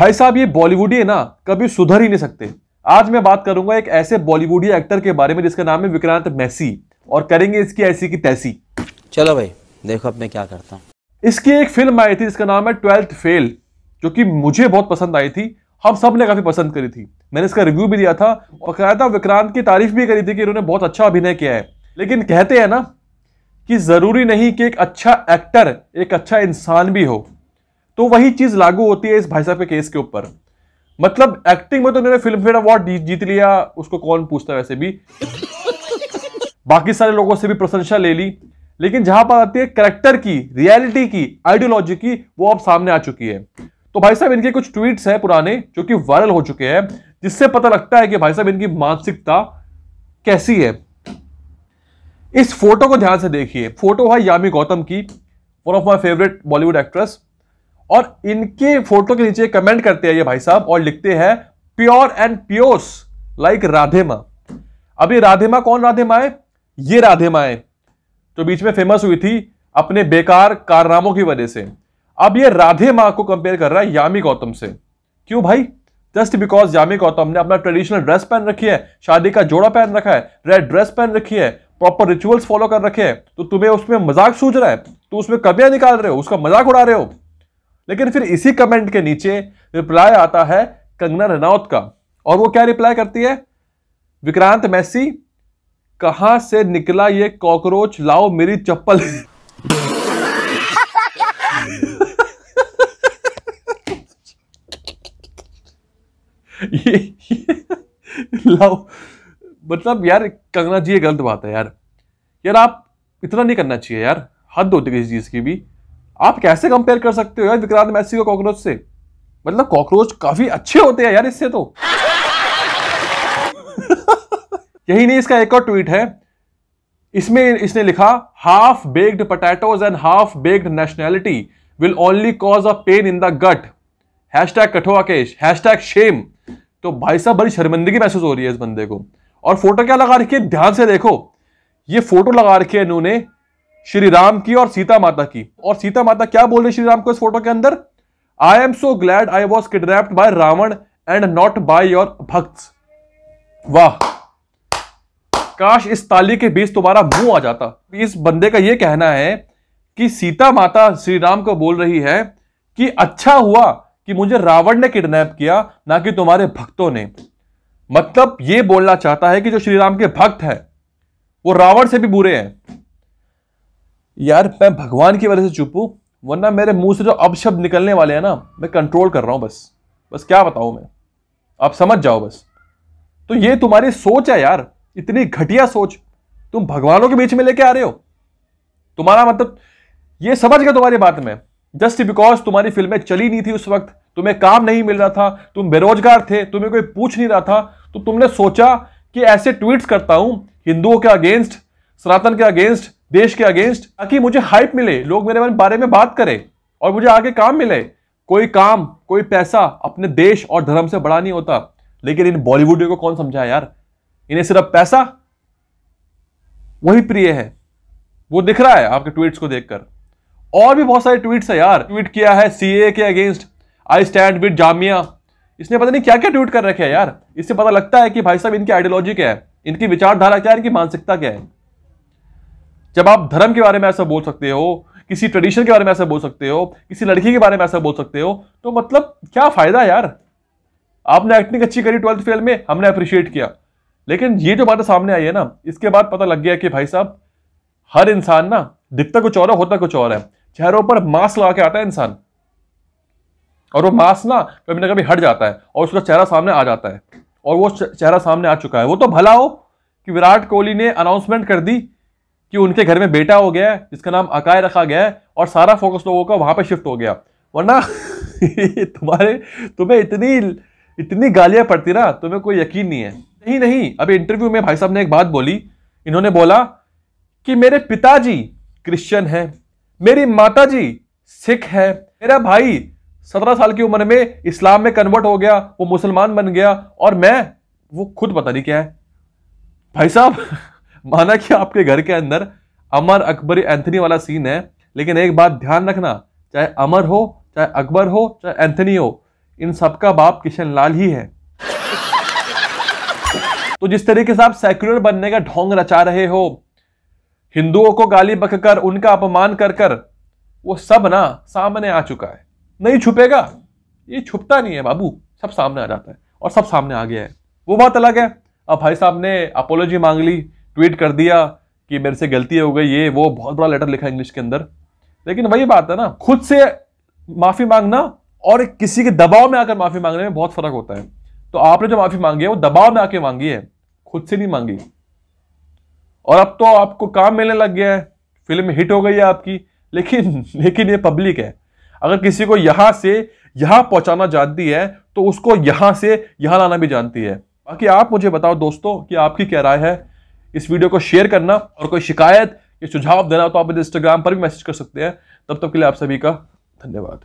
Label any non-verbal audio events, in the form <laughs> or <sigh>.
भाई साहब ये बॉलीवुडी है ना कभी सुधर ही नहीं सकते आज मैं बात करूंगा एक ऐसे बॉलीवुडी एक्टर के बारे में जिसका नाम है विक्रांत मैसी और करेंगे इसकी ऐसी की तैसी चलो भाई देखो अब मैं क्या करता हूँ इसकी एक फिल्म आई थी जिसका नाम है ट्वेल्थ फेल जो कि मुझे बहुत पसंद आई थी हम सब ने काफ़ी पसंद करी थी मैंने इसका रिव्यू भी दिया था और कहा था विक्रांत की तारीफ भी करी थी कि इन्होंने बहुत अच्छा अभिनय किया है लेकिन कहते हैं ना कि ज़रूरी नहीं कि एक अच्छा एक्टर एक अच्छा इंसान भी हो तो वही चीज लागू होती है इस भाई साहब के केस के ऊपर मतलब एक्टिंग में तो उन्होंने फिल्म फेयर अवार्ड जीत लिया उसको कौन पूछता वैसे भी बाकी सारे लोगों से भी प्रशंसा ले ली लेकिन जहां पर आती है करेक्टर की रियलिटी की आइडियोलॉजी की वो अब सामने आ चुकी है तो भाई साहब इनके कुछ ट्वीट्स हैं पुराने जो कि वायरल हो चुके हैं जिससे पता लगता है कि भाई साहब इनकी मानसिकता कैसी है इस फोटो को ध्यान से देखिए फोटो है यामी गौतम की one of my favourite Bollywood actress और इनके फोटो के नीचे कमेंट करते हैं ये भाई साहब और लिखते हैं pure and pures like Radhe Maa अभी राधेमा कौन राधेमा है ये राधेमा है जो बीच में फेमस हुई थी अपने बेकार कारनामों की वजह से अब ये राधे माँ को कंपेयर कर रहा है यामी गौतम से क्यों भाई जस्ट बिकॉज यामी गौतम ने अपना ट्रेडिशनल ड्रेस पहन रखी है शादी का जोड़ा पहन रखा है रेड ड्रेस पहन रखी है प्रॉपर रिचुअल्स फॉलो कर रखे हैं तो तुम्हें उसमें मजाक सूझ रहा है तो उसमें कमियां निकाल रहे हो उसका मजाक उड़ा रहे हो लेकिन फिर इसी कमेंट के नीचे रिप्लाई आता है कंगना रनौत का और वो क्या रिप्लाई करती है विक्रांत मैसी कहां से निकला ये कॉकरोच लाओ मेरी चप्पल लाओ मतलब यार कंगना जी ये गलत बात है यार यार आप इतना नहीं करना चाहिए यार हद होती किसी चीज़ की भी आप कैसे कंपेयर कर सकते हो यार विक्रांत मैसी को कॉकरोच से मतलब कॉकरोच काफी अच्छे होते हैं यार इससे तो <laughs> यही नहीं इसका एक और ट्वीट है इसमें इसने लिखा half baked potatoes and half baked nationality will only cause a pain in the gut hash tag Kathua case hash tag shame तो भाई साहब बड़ी शर्मिंदगी महसूस हो रही है इस बंदे को और फोटो क्या लगा रखी है ध्यान से देखो ये फोटो लगा रखी है इन्होंने श्री राम की और सीता माता की और सीता माता क्या बोल रहे श्री राम को इस फोटो के अंदर I am so glad I was kidnapped by Ravan and not by your bhakt वाह काश इस ताली के बीच तुम्हारा मुंह आ जाता इस बंदे का यह कहना है कि सीता माता श्री राम को बोल रही है कि अच्छा हुआ कि मुझे रावण ने किडनैप किया ना कि तुम्हारे भक्तों ने मतलब ये बोलना चाहता है कि जो श्री राम के भक्त हैं वो रावण से भी बुरे हैं यार मैं भगवान की वजह से चुप हूँ वरना मेरे मुंह से जो अपशब्द निकलने वाले हैं ना मैं कंट्रोल कर रहा हूँ बस बस क्या बताऊँ मैं आप समझ जाओ बस तो ये तुम्हारी सोच है यार इतनी घटिया सोच तुम भगवानों के बीच में लेके आ रहे हो तुम्हारा मतलब ये समझ गया तुम्हारी बात में जस्ट बिकॉज तुम्हारी फिल्में चली नहीं थी उस वक्त तुम्हें काम नहीं मिल रहा था तुम बेरोजगार थे तुम्हें कोई पूछ नहीं रहा था तो तुमने सोचा कि ऐसे ट्वीट्स करता हूं हिंदुओं के अगेंस्ट सनातन के अगेंस्ट देश के अगेंस्ट ताकि मुझे हाइप मिले लोग मेरे बारे में बात करें और मुझे आगे काम मिले कोई काम कोई पैसा अपने देश और धर्म से बड़ा नहीं होता लेकिन इन बॉलीवुड को कौन समझा यार इन्हें सिर्फ पैसा वही प्रिय है वो दिख रहा है आपके ट्वीट्स को देखकर और भी बहुत सारे ट्वीट्स है यार ट्वीट किया है सी के against I stand with Jamia इसने पता नहीं क्या क्या ट्वीट कर रखे है यार इससे पता लगता है कि भाई साहब इनकी आइडियोलॉजी क्या है इनकी विचारधारा क्या है इनकी मानसिकता क्या है जब आप धर्म के बारे में ऐसा बोल सकते हो किसी ट्रेडिशन के बारे में ऐसा बोल सकते हो किसी लड़की के बारे में ऐसा बोल सकते हो तो मतलब क्या फायदा यार आपने एक्टिंग अच्छी करी ट्वेल्थ फेल में हमने अप्रिशिएट किया लेकिन ये जो बातें सामने आई है ना इसके बाद पता लग गया कि भाई साहब हर इंसान ना दिखता कुछ और है होता कुछ और है चेहरों पर मास्क लगा के आता है इंसान और वो मास्क ना कभी ना कभी हट जाता है और उसका चेहरा सामने आ जाता है और वो चेहरा सामने आ चुका है वो तो भला हो कि विराट कोहली ने अनाउंसमेंट कर दी कि उनके घर में बेटा हो गया जिसका नाम अकाय रखा गया है और सारा फोकस लोगों का वहां पर शिफ्ट हो गया वरना <laughs> तुम्हारे तुम्हें इतनी इतनी गालियाँ पड़ती ना तुम्हें कोई यकीन नहीं है नहीं नहीं अभी इंटरव्यू में भाई साहब ने एक बात बोली इन्होंने बोला कि मेरे पिताजी क्रिश्चियन है मेरी माताजी सिख है मेरा भाई सत्रह साल की उम्र में इस्लाम में कन्वर्ट हो गया वो मुसलमान बन गया और मैं वो खुद पता नहीं क्या है भाई साहब माना कि आपके घर के अंदर अमर अकबर एंथनी वाला सीन है लेकिन एक बात ध्यान रखना चाहे अमर हो चाहे अकबर हो चाहे एंथनी हो इन सबका बाप किशन लाल ही है तो जिस तरीके से आप सेक्युलर बनने का ढोंग रचा रहे हो हिंदुओं को गाली बककर उनका अपमान कर कर वो सब ना सामने आ चुका है नहीं छुपेगा ये छुपता नहीं है बाबू सब सामने आ जाता है और सब सामने आ गया है वो बात अलग है अब भाई साहब ने अपोलॉजी मांग ली ट्वीट कर दिया कि मेरे से गलती हो गई ये वो बहुत बड़ा लेटर लिखा इंग्लिश के अंदर लेकिन वही बात है ना खुद से माफी मांगना और किसी के दबाव में आकर माफी मांगने में बहुत फर्क होता है तो आपने जो माफी मांगी है वो दबाव में आके मांगी है खुद से नहीं मांगी और अब तो आपको काम मिलने लग गया है फिल्म हिट हो गई है आपकी लेकिन <laughs> लेकिन ये पब्लिक है अगर किसी को यहां से यहां पहुंचाना जानती है तो उसको यहां से यहां लाना भी जानती है बाकी आप मुझे बताओ दोस्तों कि आपकी क्या राय है इस वीडियो को शेयर करना और कोई शिकायत या सुझाव देना तो आप इंस्टाग्राम पर भी मैसेज कर सकते हैं तब तक के लिए आप सभी का धन्यवाद